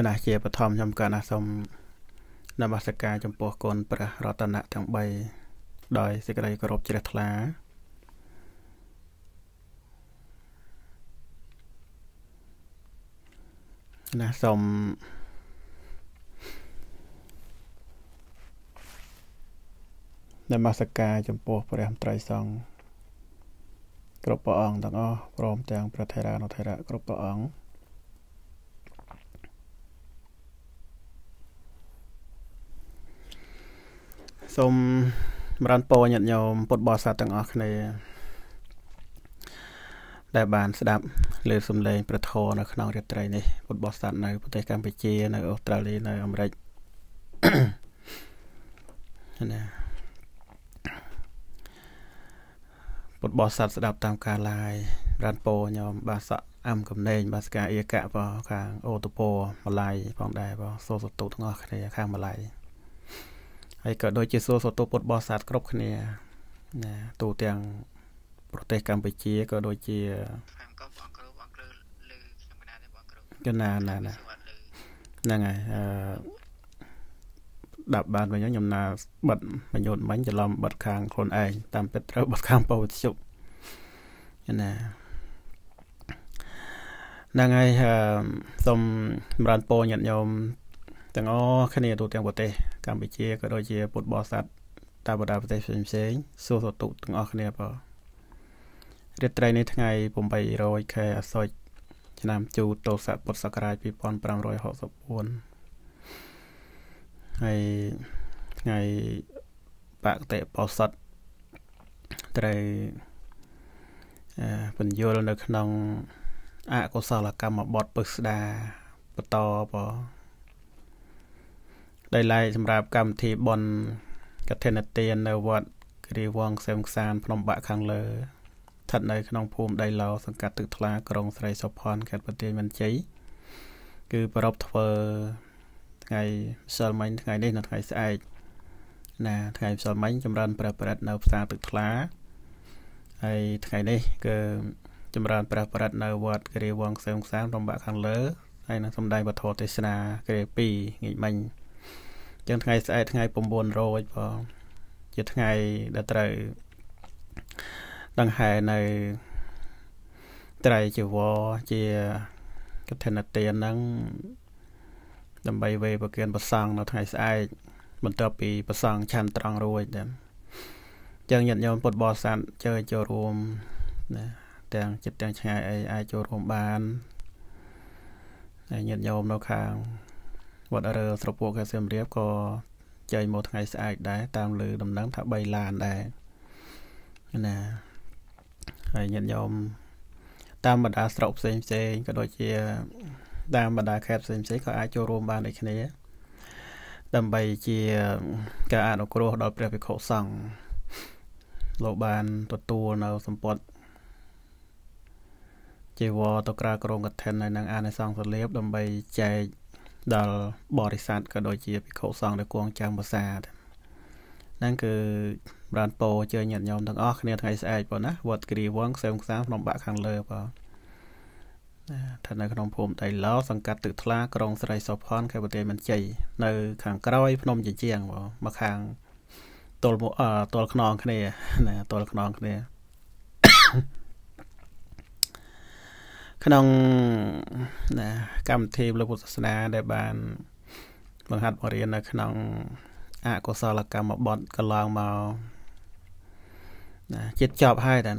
ចំណាស់ជាបឋមខ្ញុំក៏ណាសូមនមស្ការចំពោះគុណព្រះរតនៈទាំង3ដោយសេចក្តីគោរពជ្រះថ្លាណាសូមនមស្ការចំពោះ ព្រះមន្ត្រីសង្ឃគ្រប់ព្រះអង្គទាំងអស់ព្រមទាំងព្រះថេរានុថេរៈគ្រប់ព្រះអង្គសូមចម្រើនពរញាតិញោមពុទ្ធបរិស័ទទាំងអស់គ្នាដែលបាន ស្ដាប់លើសំឡេងព្រះធម៌នៅក្នុងរាត្រី នេះពុទ្ធបរិស័ទនៅប្រទេសកម្ពុជានៅអូស្ត្រាលីនៅអាមេរិកណាពុទ្ធបរិស័ទស្ដាប់តាមការឡាយរានពោញោមបាសកអមកំណែងបាសកាអៀកៈបងខាងអូតពោម្លាយផងដែរបងសូសុទុទាំងអស់គ្នាខាងម្លាយហើយក៏ដូចជាសួរសតពុទ្ធបរិស័ទគ្រប់គ្នាណាទូទាំងប្រទេសកម្ពុជាក៏ដូចជាកណាណាណាហ្នឹងហើយអឺដាប់បានវិញខ្ញុំណាបិទបញ្ញោតមិញច្រឡំបិទខាងខ្លួនឯងតាមពិតត្រូវបិទខាងពោវិទ្យុណាហ្នឹងហើយសូមចម្រើនពរញាតិញោមទាំងអស់គ្នា ទូទាំងប្រទេសកម្ពុជាក៏ដូចជាពុទ្ធបរិស័ទតាមបណ្ដាប្រទេសផ្សេងៗសួរសតុទាំងអស់គ្នាបងរាត្រីនេះថ្ងៃ800ខែអាសត់ឆ្នាំ ជូតោស័កពុទ្ធសករាជ2564ហើយថ្ងៃបកតិបោស័តត្រូវបញ្យលនៅ ក្នុងអកុសលកម្មបតពឹស្ដាបន្តបងដោយឡែកសម្រាប់កម្មវិធីបនកឋិនទាននៅវត្តគិរីវងសែមខ្សានភ្នំបាក់ខាងលើស្ថិតនៅក្នុងភូមិដៃឡោសង្កាត់ទឹកថ្លាក្រុងស្រីសុផាន់ខេត្តបន្ទាយមានជ័យគឺប្រពធ្វើថ្ងៃម្សិលមិញថ្ងៃនេះនៅថ្ងៃស្អែកណាថ្ងៃម្សិលមិញចម្រើនព្រះប្រិតនៅផ្សារទឹកថ្លាហើយថ្ងៃនេះ គឺចម្រើនព្រះប្រិតនៅវត្តគិរីវងសែមខ្សានភ្នំបាក់ខាងលើហើយនឹងសម្ដែងវធទេសនាក្រេ2ងាយមិញចឹងថ្ងៃស្អែកថ្ងៃ9រោចផងជាថ្ងៃដែលត្រូវដង្ហែនៅត្រៃជីវរជាកឋិនទានហ្នឹងដើម្បីវេប្រគិនប្រសង់នៅថ្ងៃស្អែកបន្ទាប់ពីប្រសង់ឆាន់ត្រង់រួចដែរចឹងញាតិញោមពុទ្ធបរិស័ទជើចូលរួមណាទាំងចិត្តទាំងឆ្ងាយអីអាចចូលរួមបានហើយញាតិញោមនៅខាងវត្តរើស្រុកពួកខេត្តសៀមរាបក៏ចែកមកថ្ងៃស្អែកដែរតាមលើដំណឹងថា3ឡានដែរណាហើយញាតិញោមតាមបណ្ដាស្រុកផ្សេងផ្សេងក៏ដូចជាតាមបណ្ដាខេត្តផ្សេងផ្សេងក៏អាចចូលរួមបានដូចគ្នា ដើម្បីជាការអនុគ្រោះដល់ព្រះភិក្ខុសង្ឃលោកបានទទួលនៅសម្ពត់ជីវរទៅក្រៅក្រុងកឋិនហើយនឹងអានិសង្ឃសលៀបដើម្បីចែកដល់បរិស័ទក៏ដូចជាភិក្ខុសង្ឃដែលគង់ចាំភាសាហ្នឹងគឺបានពោជើញញាតិញោមទាំងអស់គ្នាថ្ងៃស្អែកបងណាវត្តគិរីវងខ្សែមខ្សាភ្នំបាក់ខាងលើបងស្ថិតនៅក្នុងភូមិតៃឡោសង្កាត់ទឹកថ្លាក្រុង ស្រីសុផនខេត្តបន្ទាយមានជ័យនៅ ខាងក្រោយភ្នំជាជាងបងមកខាងទល់មកទល់ខ្នងគ្នាណាទល់ខ្នងគ្នា you ក្នុងណាកម្មវិធីលោកពុទ្ធសាសនា ដែលបាន បង្ហាត់បង្រៀននៅ ក្នុងអកុសលកម្មបតកន្លងមកណាចិត្តចប់ហើយតា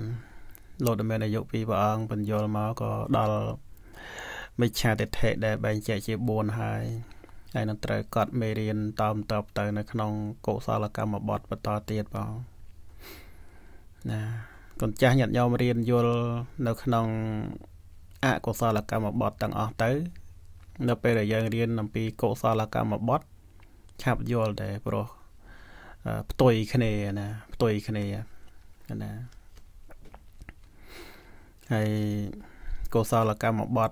លោកដែលមានអាយុពីព្រះអង្គបញ្យលមកក៏ដល់មិច្ឆាទិដ្ឋិដែលបែងចែកជា4ហើយហើយនឹងត្រូវកត់មេរៀនតមតបទៅ នៅ ក្នុងកុសលកម្មបតបន្តទៀតបងណាកូនចាស់ញាតិញោមរៀនយល់នៅ ក្នុងអកុសលកម្មបទទាំងអស់ទៅនៅពេលដែលយើងរៀនអំពីកុសលកម្មបទឆាប់យល់ដែរព្រោះផ្ទុយគ្នាណាផ្ទុយគ្នាណាហើយកុសលកម្មបទ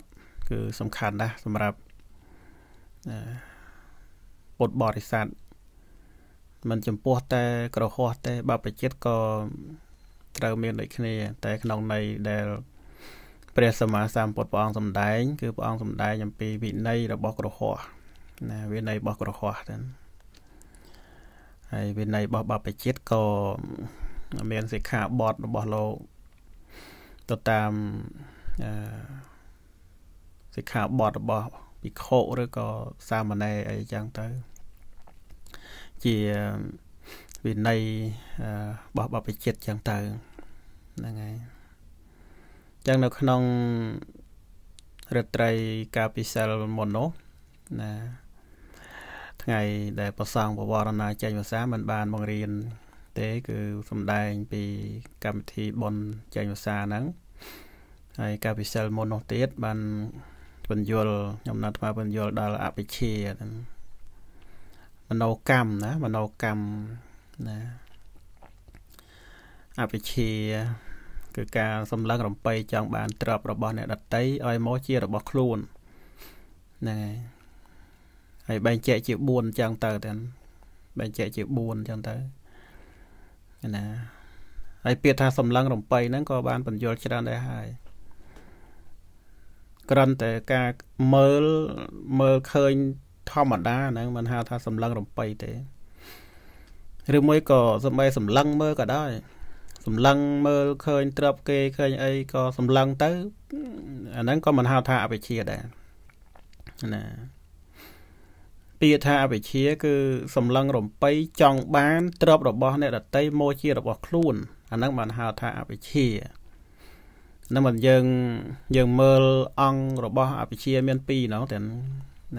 គឺសំខាន់ណាស់សម្រាប់ពុទ្ធបរិស័ទមិនចំពោះតែក្រហោះទេបព្វជិតក៏ត្រូវមានដូចគ្នា តែក្នុងន័យដែលព្រះសម្មាសម្ពុទ្ធព្រះអង្គសម្ដែងគឺព្រះអង្គសម្ដែងអំពីវិន័យរបស់ក្រហមណាវិន័យរបស់ក្រហមហ្នឹងហើយវិន័យរបស់បព្វជិតក៏មានសិក្ខាបទរបស់លោកទៅតាមសិក្ខាបទរបស់ភិក្ខុឬក៏សាមណេរអីចឹងទៅ ជាវិន័យរបស់បព្វជិតចឹងទៅហ្នឹងហើយចឹងនៅក្នុងរាត្រីការពិសិលមុននោះណាថ្ងៃដែលប្រសងបវរណាចេញភាសាមិនបានបង្រៀនទេគឺសំដែងពីកម្មវិធីប៉ុនចេញភាសាហ្នឹងហើយការពិសិលមុននោះទៀតបានបញ្យលខ្ញុំណាត់ថាបញ្យលដល់អភិជាមនោកម្មណាមនោកម្មណាអភិជាគឺការសម្លឹងរំពេចង់បានទ្រពរបស់អ្នកដតីឲ្យមកជារបស់ខ្លួនហ្នឹងហើយហើយបែងចែកជា4អញ្ចឹងទៅតែបែងចែកជា4អញ្ចឹងទៅណាហើយពាក្យថាសម្លឹងរំពេហ្នឹងក៏បានបញ្យល់ច្រើនដែរហើយក្រំតែការមើលមើលឃើញធម្មតាហ្នឹងមិនហៅថាសម្លឹងរំពេទេឬមួយក៏សម្បែសម្លឹងមើលក៏ដែរសម្លឹងមើលឃើញទ្រពគេឃើញអីក៏សម្លឹងទៅអាហ្នឹងក៏មិនហៅថាអវិជ្ជាដែរណាពាក្យថាអវិជ្ជា គឺ សម្លឹងរំបីចង់បានទ្រពរបស់ អ្នកដតីមកជារបស់ខ្លួនអាហ្នឹងបានហៅថាអវិជ្ជានឹងមិនយើងយើងមើលអង្គរបស់អវិជ្ជា មាន2ហ្នឹងទាំង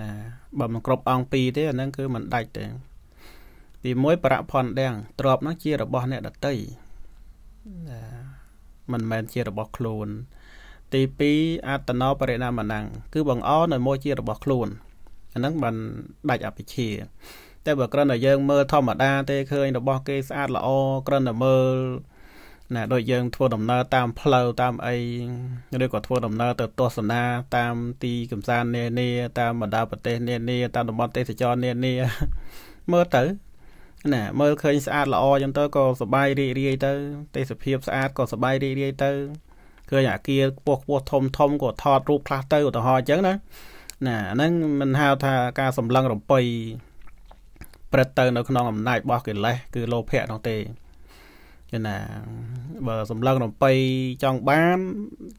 ណាបើមិនគ្រប់អង្គ2ទេអាហ្នឹងគឺមិនដាច់ទេទី1ប្រៈផនដាំងទ្របហ្នឹងជារបស់ អ្នកដតីមិនមែនជារបស់ខ្លួន ទី2អត្តនោបរិណាមណੰគឺបងអនៅមួយជារបស់ខ្លួនអាហ្នឹងបានដាច់អភិជាតែបើគ្រាន់តែយើង មើលធម្មតា ទេឃើញរបស់ គេស្អាតល្អគ្រាន់តែមើលណាដូចយើងធ្វើដំណើរតាម ផ្លូវតាមអីឬក៏ធ្វើដំណើរទៅទស្សនាតាមទីកំសាន្តនានាតាមបណ្ដាប្រទេសនានាតាមតំបន់ទេសចរនានាមើលទៅណាមើលឃើញស្អាត ល្អចឹងទៅក៏សបាយរីករាយទៅទេសភាពស្អាតក៏សបាយរីករាយទៅឃើញអាគារខ្ពស់ខ្ពស់ធំធំក៏ថត រូបខ្លះទៅឧទាហរណ៍ចឹងណាណាហ្នឹងមិនហៅថាការសម្លឹងរំពៃព្រឹត្តទៅនៅក្នុងអំណាចរបស់កិលេសគឺលោភៈនោះទេចឹងណាបើសម្លឹងរំពៃចង់បាន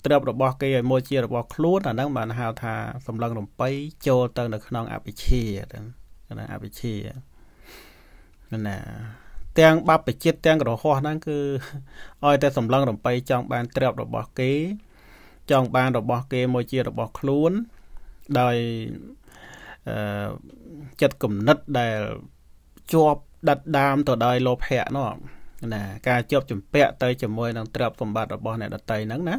ទ្រព្យរបស់គេឲ្យមកជារបស់ខ្លួនអាហ្នឹងបានហៅថាសម្លឹងរំពៃចូលទៅនៅក្នុងអវិជ្ជាទៅណាអវិជ្ជាណាទាំងបបជាតិទាំងក្រហោះហ្នឹងគឺឲ្យតែសម្លឹងរំបីចង់បានទ្រព្យរបស់គេចង់បានរបស់ គេមកជារបស់ ខ្លួន ដោយអឺចិត្តគំនិតដែលជាប់ដាត់ដាមទៅដោយលោភៈនោះណាការជាប់ជំពាក់ទៅជាមួយនឹងទ្រព្យសម្បត្តិរបស់អ្នកដតីហ្នឹងណា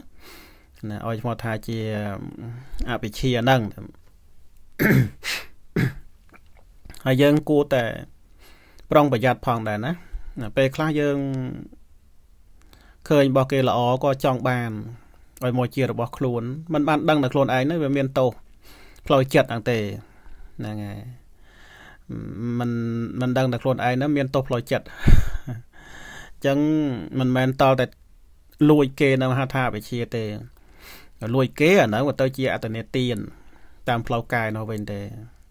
ណាឲ្យឈ្មោះថាជាអភិជាហ្នឹងហើយយើងគួរតែប្រុងប្រយ័ត្នផងដែរណាពេលខ្លះយើងឃើញរបស់គេល្អក៏ចង់បានឲ្យមកជារបស់ខ្លួនมันបានដឹងតែខ្លួនឯងហ្នឹងវាមានទោសផ្លូវចិត្តហ្នឹងទេហ្នឹងហើយมันมันដឹងតែខ្លួនឯងហ្នឹងមានទោសផ្លូវចិត្តអញ្ចឹងមិនមែនតតែលួចគេនៅហថាវិជាទេលួចគេអាហ្នឹងវាទៅជាអតនេទានតាមផ្លូវកាយនោះវិញទេ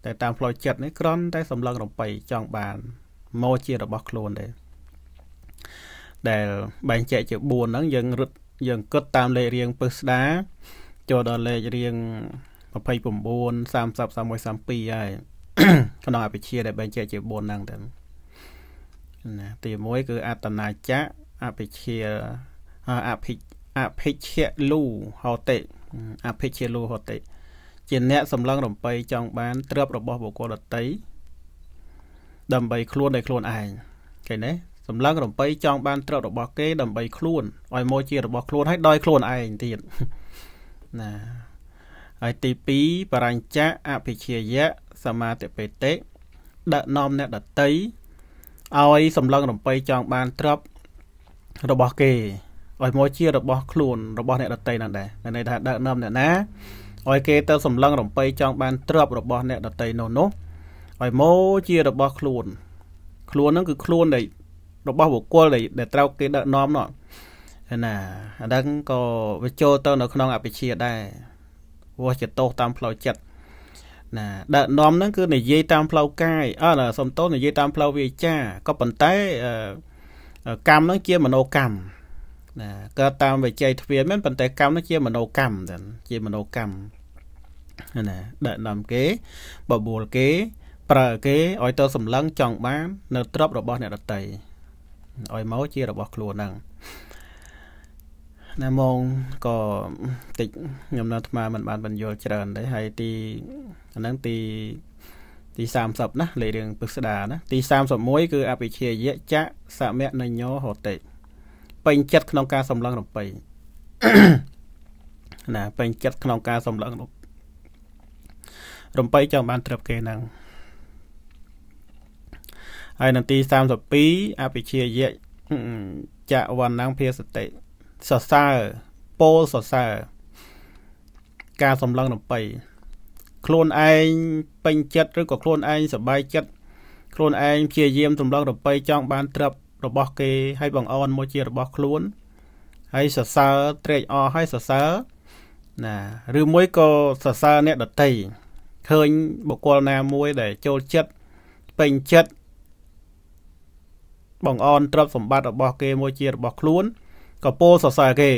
តែតាមផ្លូវចិត្តនេះក្រំតែសម្លឹងរំបីចង់បានមកជារបស់ខ្លួនដែរដែលបែងចែកជា4ហ្នឹង យើងរត់យើងគិតតាមលេខរៀងពឹសស្ដាចូលដល់លេខរៀង29 30 31 32ហើយក្នុងអភិជា ដែលបែងចែកជា4ហ្នឹងទៅណាទី1គឺអតនាចៈអភិជាអភិអភិជ្ជលូហោតិអភិជ្ជលូហោតិជាអ្នកសម្លឹងរំបីចង់បានទ្រព្យរបស់បុគ្គលដតីដើម្បីខ្លួនតែខ្លួនឯងឃើញទេសម្លឹងរំបីចង់បានទ្រព្យរបស់គេដើម្បីខ្លួនឲ្យមកជារបស់ខ្លួនហើយដោយខ្លួនឯងទៀតណាហើយទី2បរញ្ចៈអភិជាយៈសមាតិបេតិដឹកនាំអ្នកដតីឲ្យសម្លឹងរំបីចង់បានទ្រព្យរបស់គេឲ្យមកជារបស់ខ្លួនរបស់អ្នកដតីនោះដែរន័យថាដឹកនាំអ្នកណាឲ្យគេទៅសម្លឹងរំបីចង់បានទ្រព្យរបស់អ្នកដតីនោះនោះហើយម៉ូជារបស់ខ្លួនខ្លួនហ្នឹងគឺខ្លួនដែលរបស់បុគ្គលដែលត្រូវគេដឹកនាំនោះណាអាហ្នឹងក៏វាចូលទៅនៅ ក្នុងអភិជាដែរព្រោះជាទោសតាមផ្លូវចិត្តណាដឹកនាំហ្នឹងគឺនិយាយតាមផ្លូវកាយអត់សំទោសនិយាយតាមផ្លូវវាចាក៏ប៉ុន្តែកម្មហ្នឹងជាមโนកម្មណាកើតតាមវិច័យទ្វាមែនប៉ុន្តែកម្មហ្នឹងជាមโนកម្មតែជាមโนកម្មណាដឹកនាំគេបបួលគេប្រើគេឲ្យទៅសម្លឹងចង់បាន នៅទ្រពរបស់អ្នកដតីឲ្យមកជារបស់ខ្លួនហ្នឹងណាមងក៏តិចខ្ញុំនៅអាត្មាមិនបានបញ្យល់ច្រើនទេហើយទីអាហ្នឹងទីទី30ណាលេខរឿងពឹកស្ដាណា ទី31គឺអភិជាយៈចៈសមៈនញោហតិពេញចិត្តក្នុងការសម្លឹងរំពេញណាពេញចិត្តក្នុងការសម្លឹងរំពេញចង់បានត្រឹមគេហ្នឹងហើយនាទី32អភិជាយៈចវណ្ណងភាសតិសរសើរពោលសរសើរការសម្លឹងដល់បីខ្លួនឯងពេញចិត្តឬក៏ខ្លួនឯងសប្បាយចិត្តខ្លួនឯងព្យាយាមសម្លឹងដល់បីចង់បានទ្រព្យរបស់គេហើយបងអូនមកជារបស់ខ្លួនហើយសរសើរត្រេកអរហើយសរសើរណាឬមួយក៏សរសើរអ្នកដតីឃើញបុគ្គលណាមួយ ដែល ចូលចិត្តពេញចិត្តបង្អន់ទ្រព្យសម្បត្តិរបស់គេមួយជារបស់ខ្លួនក៏ពោលសរសើរគេ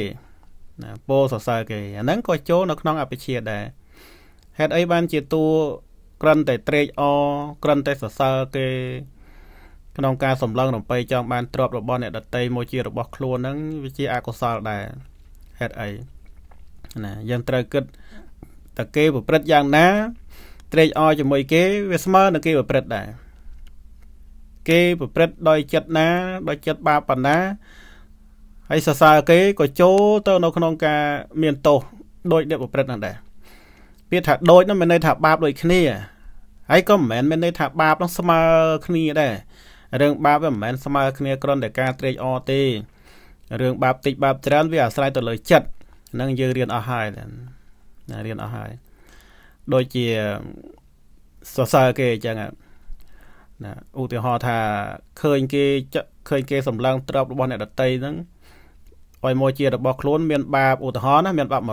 ណាពោលសរសើរគេអាហ្នឹងក៏ចូលនៅក្នុងអភិជាដែរហេតុអីបានជាតួក្រិនតែត្រេកអរក្រិនតែសរសើរគេក្នុងការសម្លឹងរំពេចង់បានទ្រព្យរបស់អ្នកដតីមួយជារបស់ខ្លួនហ្នឹងវាជាអកុសលដែរហេតុអីណាយើងត្រូវគិតតើគេប្រព្រឹត្តយ៉ាងណា ត្រេកអរជាមួយគេវាស្មើនឹងគេប្រព្រឹត្តដែរគេប្រព្រឹត្តដោយចិត្តណាដោយចិត្តបាបបណ្ណាហើយសរសើរគេក៏ចូលទៅនៅក្នុងការមានទោសដោយដែលប្រព្រឹត្តនោះដែរពាក្យថាដូចនោះមានន័យថាបាបដូចគ្នាហើយក៏មិនមែនមានន័យថាបាបនោះស្មើគ្នា ដែររឿងបាបវាមិនមែនស្មើគ្នាគ្រាន់តែការត្រេកអរទេរឿងបាបតិចបាបច្រើនវាអាស្រ័យទៅលើចិត្តនឹងយើងរៀនអស់ហើយរៀនអស់ហើយដូចជាសរសើរគេអញ្ចឹងហ្នឹងណាឧទាហរណ៍ថាឃើញគេឃើញគេ សម្លឹងទ្រពរបស់ អ្នកដតីហ្នឹងឲ្យមកជារបស់ខ្លួនមាន បាបឧទាហរណ៍ណាមានបាប100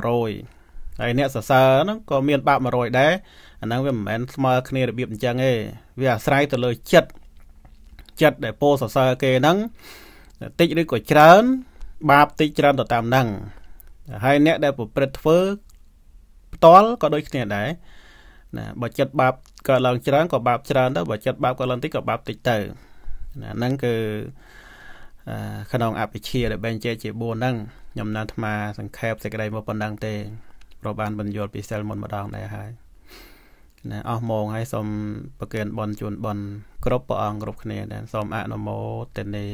ហើយអ្នកសរសើរហ្នឹងក៏មានបាប100ដែរអាហ្នឹងវាមិនមែនស្មើគ្នារបៀបអញ្ចឹងទេវាអាស្រ័យទៅលើចិត្តចិត្តដែលពោសរសើរគេហ្នឹងតិចឬក៏ច្រើនបាបតិចច្រើនទៅតាមហ្នឹងហើយអ្នកដែលប្រព្រឹត្តធ្វើផ្ទាល់ក៏ដូចគ្នាដែរណាបើចិត្តបាបកើតឡើងច្រើនក៏បាបច្រើនទៅបើចិត្តបាបកើតឡើងតិចក៏បាបតិចទៅណាហ្នឹងគឺក្នុងអភិជាដែលបែងចែកជា4ហ្នឹងខ្ញុំនៅអាត្មាសង្ខេបសេចក្តីមកប៉ុណ្ណឹងទេប្រហែលបញ្យល់ពីសិលមុនម្ដងដែរហើយណាអស់ម៉ោងហើយសូមប្រគិនបនជូនបនគ្រប់ព្រះអង្គគ្រប់គ្នាដែរសូមអនុមោទនា